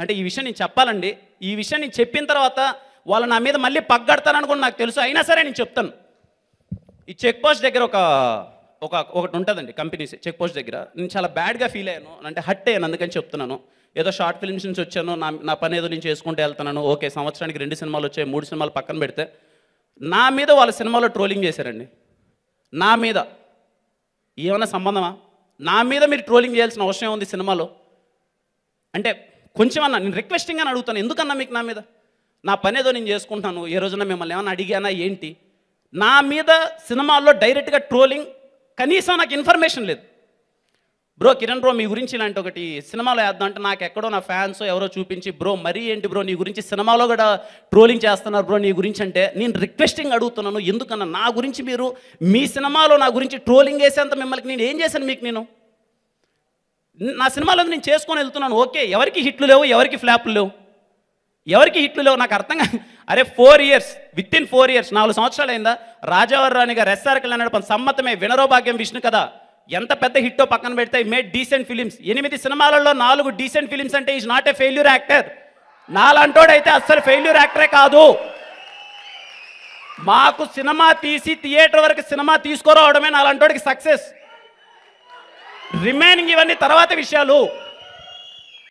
అంటే ఈ విషయం నేను చెప్పాలండి ఈ విషయం నేను చెప్పిన తర్వాత వాళ్ళు నా మీద మళ్ళీ పగ్గడతారనుకుని నాకు తెలుసు అయినా సరే నేను చెప్తాను ఈ చెక్ పోస్ట్ దగ్గర ఒక ఒక ఒకటి ఉంటుందండి కంపెనీస్ చెక్ పోస్ట్ దగ్గర నేను చాలా బ్యాడ్గా ఫీల్ అయ్యాను అంటే హట్ అయ్యాను అందుకని చెప్తున్నాను ఏదో షార్ట్ ఫిల్మ్స్ నుంచి వచ్చాను నా నా పని ఏదో నేను చేసుకుంటూ వెళ్తున్నాను ఓకే సంవత్సరానికి రెండు సినిమాలు వచ్చాయి మూడు సినిమాలు పక్కన పెడితే నా మీద వాళ్ళ సినిమాలో ట్రోలింగ్ చేశారండి నా మీద ఏమైనా సంబంధమా నా మీద మీరు ట్రోలింగ్ చేయాల్సిన అవసరం ఉంది సినిమాలో అంటే కొంచెం అన్న నేను రిక్వెస్టింగ్ అని అడుగుతాను ఎందుకన్నా మీకు నా మీద నా పనేదో నేను చేసుకుంటాను ఏ రోజున మిమ్మల్ని ఏమైనా అడిగానా ఏంటి నా మీద సినిమాల్లో డైరెక్ట్గా ట్రోలింగ్ కనీసం నాకు ఇన్ఫర్మేషన్ లేదు బ్రో కిరణ్ బ్రో మీ గురించి ఇలాంటి ఒకటి సినిమాలో వేద్దాం అంటే నాకు ఎక్కడో నా ఫ్యాన్స్ ఎవరో చూపించి బ్రో మరీ ఏంటి బ్రో నీ గురించి సినిమాలో కూడా ట్రోలింగ్ చేస్తున్నారు బ్రో నీ గురించి అంటే నేను రిక్వెస్టింగ్ అడుగుతున్నాను ఎందుకన్నా నా గురించి మీరు మీ సినిమాలో నా గురించి ట్రోలింగ్ వేసేంత మిమ్మల్ని నేను ఏం చేశాను మీకు నేను నా సినిమాలో నేను చేసుకొని వెళ్తున్నాను ఓకే ఎవరికి హిట్లు లేవు ఎవరికి ఫ్లాప్లు లేవు ఎవరికి హిట్లు లేవు నాకు అర్థం అరే four years within four years నాలుగు సంవత్సరాలు అయిందా రాజావరరాణి గారు ఎస్ఆర్కి అన్నాడు పని సమ్మతమే వినరో భాగ్యం విష్ణు కదా ఎంత పెద్ద హిట్టో పక్కన పెడితే మేడ్ డీసెంట్ ఫిలిమ్స్ ఎనిమిది సినిమాలలో నాలుగు డీసెంట్ ఫిలిమ్స్ అంటే is not a failure actor నాలంటోడైతే అస్సలు ఫెయిల్యూర్ యాక్టరే కాదు మాకు సినిమా తీసి థియేటర్ వరకు సినిమా తీసుకురావడమే నాలంటోడికి సక్సెస్ రిమైనింగ్ ఇవన్నీ తర్వాత విషయాలు